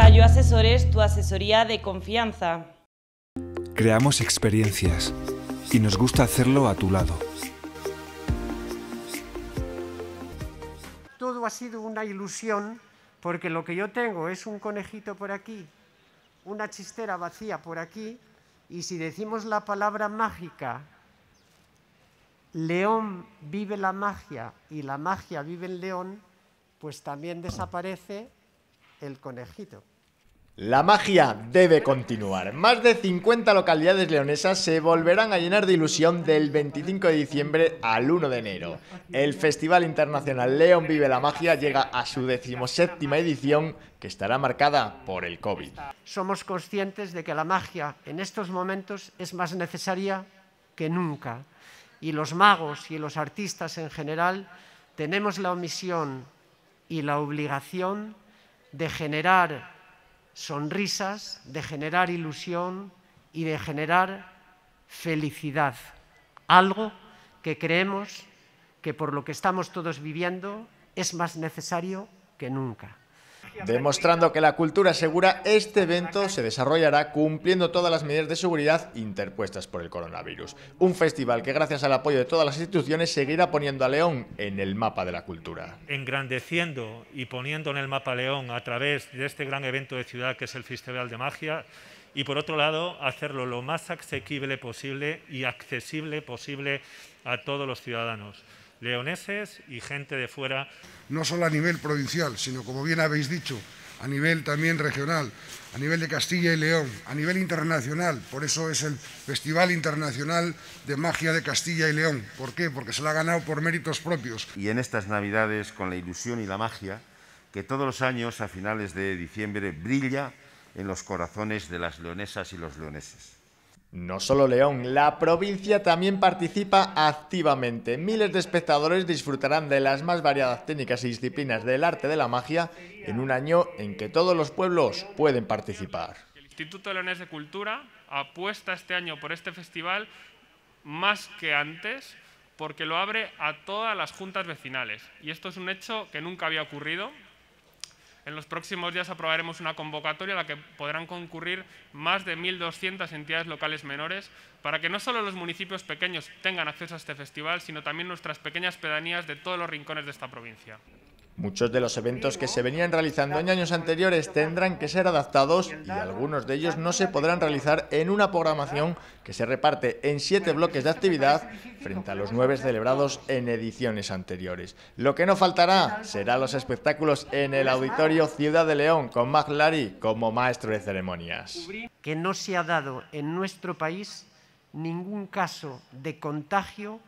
Cayo Asesores, tu asesoría de confianza. Creamos experiencias y nos gusta hacerlo a tu lado. Todo ha sido una ilusión porque lo que yo tengo es un conejito por aquí, una chistera vacía por aquí y si decimos la palabra mágica, León vive la magia y la magia vive el León, pues también desaparece el conejito. La magia debe continuar. Más de 50 localidades leonesas se volverán a llenar de ilusión del 25 de diciembre al 1 de enero. El Festival Internacional León Vive la Magia llega a su decimoséptima edición que estará marcada por el COVID. Somos conscientes de que la magia en estos momentos es más necesaria que nunca y los magos y los artistas en general tenemos la omisión y la obligación de generar sonrisas, de generar ilusión y de generar felicidad. Algo que creemos que por lo que estamos todos viviendo es más necesario que nunca. Demostrando que la cultura segura, este evento se desarrollará cumpliendo todas las medidas de seguridad interpuestas por el coronavirus. Un festival que gracias al apoyo de todas las instituciones seguirá poniendo a León en el mapa de la cultura. Engrandeciendo y poniendo en el mapa León a través de este gran evento de ciudad que es el Festival de Magia y por otro lado hacerlo lo más asequible posible y accesible posible a todos los ciudadanos leoneses y gente de fuera. No solo a nivel provincial, sino como bien habéis dicho, a nivel también regional, a nivel de Castilla y León, a nivel internacional. Por eso es el Festival Internacional de Magia de Castilla y León. ¿Por qué? Porque se lo ha ganado por méritos propios. Y en estas Navidades, con la ilusión y la magia, que todos los años a finales de diciembre brilla en los corazones de las leonesas y los leoneses. No solo León, la provincia también participa activamente. Miles de espectadores disfrutarán de las más variadas técnicas y disciplinas del arte de la magia en un año en que todos los pueblos pueden participar. El Instituto Leones de Cultura apuesta este año por este festival más que antes porque lo abre a todas las juntas vecinales. Y esto es un hecho que nunca había ocurrido en los próximos días aprobaremos una convocatoria a la que podrán concurrir más de 1.200 entidades locales menores para que no solo los municipios pequeños tengan acceso a este festival, sino también nuestras pequeñas pedanías de todos los rincones de esta provincia. Muchos de los eventos que se venían realizando en años anteriores tendrán que ser adaptados y algunos de ellos no se podrán realizar en una programación que se reparte en siete bloques de actividad frente a los nueve celebrados en ediciones anteriores. Lo que no faltará será los espectáculos en el Auditorio Ciudad de León con Mac como maestro de ceremonias. Que no se ha dado en nuestro país ningún caso de contagio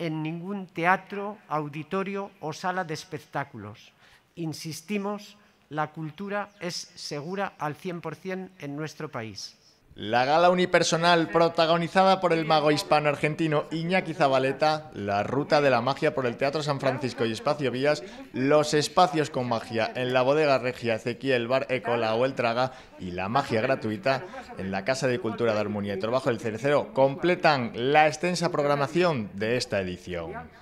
en ningún teatro, auditorio o sala de espectáculos. Insistimos, la cultura es segura al 100% en nuestro país. La gala unipersonal protagonizada por el mago hispano-argentino Iñaki Zabaleta, la ruta de la magia por el Teatro San Francisco y Espacio Vías, los espacios con magia en la bodega regia Ezequiel Bar Ecola o El Traga y la magia gratuita en la Casa de Cultura de Armonía y Trabajo del Cercero completan la extensa programación de esta edición.